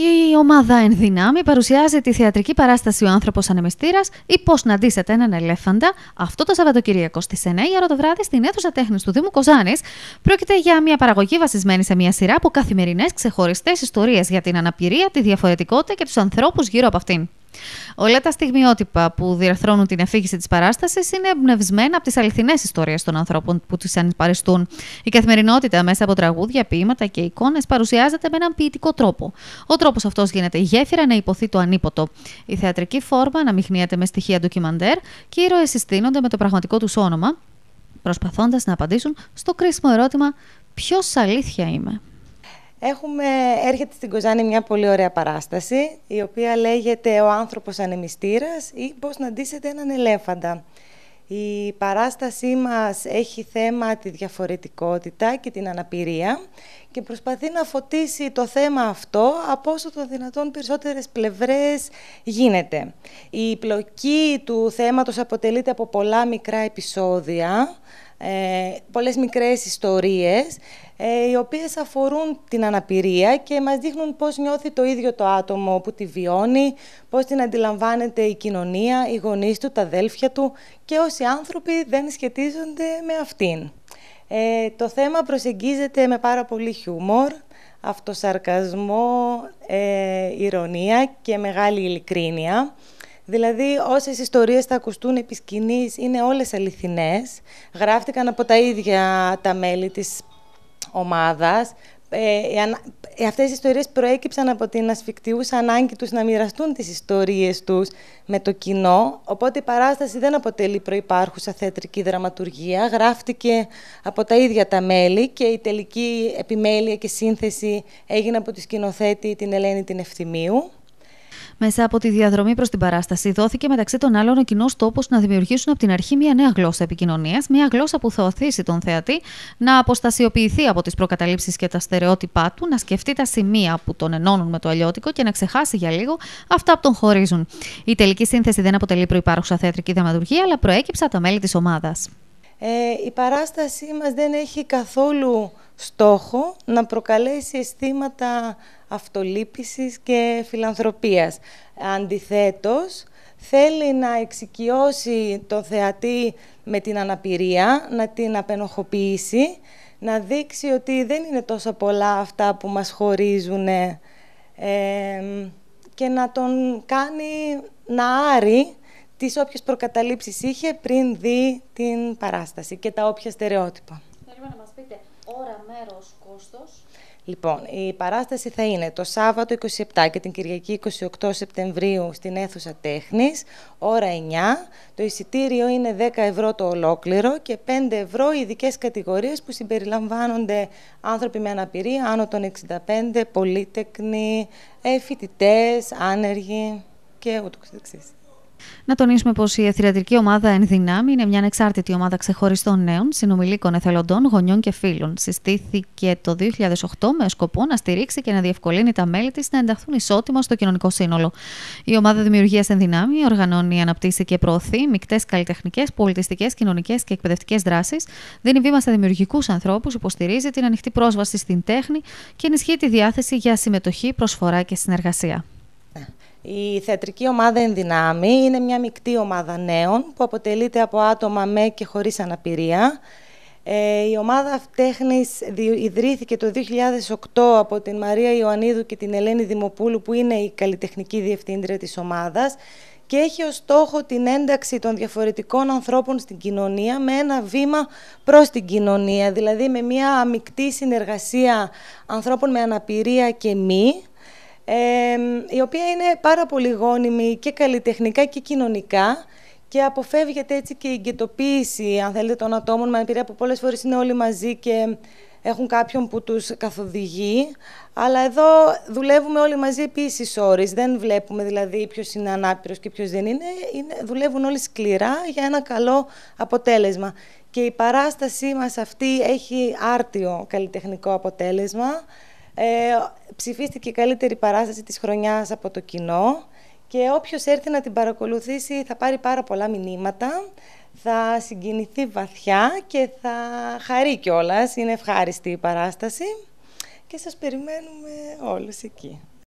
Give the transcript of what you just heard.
Η ομάδα εν δυνάμει παρουσιάζει τη θεατρική παράσταση Ο άνθρωπος ανεμιστήρας ή Πώς να ντύσετε έναν ελέφαντα αυτό το Σαββατοκύριακο στις 9 η ώρα το βράδυ στην αίθουσα τέχνης του Δήμου Κοζάνης. Πρόκειται για μια παραγωγή βασισμένη σε μια σειρά από καθημερινές ξεχωριστές ιστορίες για την αναπηρία, τη διαφορετικότητα και τους ανθρώπους γύρω από αυτήν. Όλα τα στιγμιότυπα που διαρθρώνουν την αφήγηση της παράστασης είναι εμπνευσμένα από τις αληθινές ιστορίες των ανθρώπων που τις ανυπαριστούν. Η καθημερινότητα μέσα από τραγούδια, ποίηματα και εικόνες παρουσιάζεται με έναν ποιητικό τρόπο. Ο τρόπος αυτός γίνεται η γέφυρα να υποθεί το ανίποτο. Η θεατρική φόρμα αναμειχνύεται με στοιχεία ντοκιμαντέρ και οι ήρωες συστήνονται με το πραγματικό τους όνομα, προσπαθώντας να απαντήσουν στο κρίσιμο ερώτημα Ποιος αλήθεια είμαι. Έχουμε, έρχεται στην Κοζάνη μια πολύ ωραία παράσταση, η οποία λέγεται «Ο άνθρωπος ανεμιστήρας» ή «Πώς να ντύσετε έναν ελέφαντα». Η παράστασή μας έχει θέμα τη διαφορετικότητα και την αναπηρία και προσπαθεί να φωτίσει το θέμα αυτό από όσο το δυνατόν περισσότερες πλευρές γίνεται. Η πλοκή του θέματος αποτελείται από πολλά μικρά επεισόδια, ε, πολλές μικρές ιστορίες, ε, οι οποίες αφορούν την αναπηρία και μας δείχνουν πώς νιώθει το ίδιο το άτομο που τη βιώνει, πώς την αντιλαμβάνεται η κοινωνία, οι γονείς του, τα αδέλφια του και όσοι άνθρωποι δεν σχετίζονται με αυτήν. Ε, το θέμα προσεγγίζεται με πάρα πολύ χιούμορ, αυτοσαρκασμό, ε, ηρωνία και μεγάλη ειλικρίνεια. Δηλαδή, όσες ιστορίες θα ακουστούν επί σκηνής είναι όλες αληθινές. Γράφτηκαν από τα ίδια τα μέλη της ομάδας. Ε, ε, ε, αυτές οι ιστορίες προέκυψαν από την ασφικτιούσα ανάγκη τους να μοιραστούν τις ιστορίες τους με το κοινό, οπότε η παράσταση δεν αποτελεί προϋπάρχουσα θεατρική δραματουργία, γράφτηκε από τα ίδια τα μέλη και η τελική επιμέλεια και σύνθεση έγινε από τη σκηνοθέτη την Ελένη την Ευθυμίου. Μέσα από τη διαδρομή προς την παράσταση, δόθηκε μεταξύ των άλλων ο κοινός τόπος να δημιουργήσουν από την αρχή μια νέα γλώσσα επικοινωνίας, μια γλώσσα που θα οθήσει τον θεατή να αποστασιοποιηθεί από τις προκαταλήψεις και τα στερεότυπά του, να σκεφτεί τα σημεία που τον ενώνουν με το αλλιώτικο και να ξεχάσει για λίγο αυτά που τον χωρίζουν. Η τελική σύνθεση δεν αποτελεί προπάρχουσα θεατρική δραματουργία, αλλά προέκυψε τα μέλη της ομάδας. Ε, η παράστασή μας δεν έχει καθόλου στόχο να προκαλέσει αισθήματα αυτολύπησης και φιλανθρωπίας. Αντιθέτως, θέλει να εξοικειώσει το θεατή με την αναπηρία, να την απενοχοποιήσει, να δείξει ότι δεν είναι τόσο πολλά αυτά που μας χωρίζουν και να τον κάνει να άρει τις όποιες προκαταλήψεις είχε πριν δει την παράσταση και τα όποια στερεότυπα. Θέλουμε να μας πείτε ώρα, μέρος, κόστος. Λοιπόν, η παράσταση θα είναι το Σάββατο 27 και την Κυριακή 28 Σεπτεμβρίου στην αίθουσα τέχνης, ώρα 9. Το εισιτήριο είναι 10 ευρώ το ολόκληρο και 5 ευρώ οι ειδικές κατηγορίες που συμπεριλαμβάνονται άνθρωποι με αναπηρία άνω των 65, πολίτεκνοι, ε, φοιτητές, άνεργοι και ούτω εξής. Να τονίσουμε πως η εθελοντική ομάδα Εν Δυνάμει είναι μια ανεξάρτητη ομάδα ξεχωριστών νέων, συνομιλίκων εθελοντών, γονιών και φίλων. Συστήθηκε το 2008 με σκοπό να στηρίξει και να διευκολύνει τα μέλη της να ενταχθούν ισότιμα στο κοινωνικό σύνολο. Η ομάδα Δημιουργίας Εν Δυνάμει οργανώνει, αναπτύσσει και προωθεί μεικτές καλλιτεχνικές, πολιτιστικές, κοινωνικές και εκπαιδευτικές δράσεις, δίνει βήμα στα δημιουργικούς ανθρώπους, υποστηρίζει την ανοιχτή πρόσβαση στην τέχνη και ενισχύει τη διάθεση για συμμετοχή, προσφορά και συνεργασία. Η θεατρική ομάδα Ενδυνάμει είναι μια μεικτή ομάδα νέων που αποτελείται από άτομα με και χωρίς αναπηρία. Ε, η ομάδα τέχνης ιδρύθηκε το 2008 από την Μαρία Ιωαννίδου και την Ελένη Δημοπούλου που είναι η καλλιτεχνική διευθύντρια της ομάδας και έχει ως στόχο την ένταξη των διαφορετικών ανθρώπων στην κοινωνία με ένα βήμα προς την κοινωνία, δηλαδή με μια αμυκτή συνεργασία ανθρώπων με αναπηρία και μη, η οποία είναι πάρα πολύ γόνιμη και καλλιτεχνικά και κοινωνικά και αποφεύγεται έτσι και η εγκαιτοποίηση, αν θέλετε, των ατόμων με που πολλές φορές είναι όλοι μαζί και έχουν κάποιον που τους καθοδηγεί. Αλλά εδώ δουλεύουμε όλοι μαζί επίση όρι. Δεν βλέπουμε δηλαδή ποιος είναι ανάπηρος και ποιος δεν είναι. είναι. Δουλεύουν όλοι σκληρά για ένα καλό αποτέλεσμα. Και η παράστασή μας αυτή έχει άρτιο καλλιτεχνικό αποτέλεσμα. Ε, ψηφίστηκε η καλύτερη παράσταση της χρονιάς από το κοινό και όποιος έρθει να την παρακολουθήσει θα πάρει πάρα πολλά μηνύματα, θα συγκινηθεί βαθιά και θα χαρεί κιόλας, είναι ευχάριστη η παράσταση και σας περιμένουμε όλους εκεί.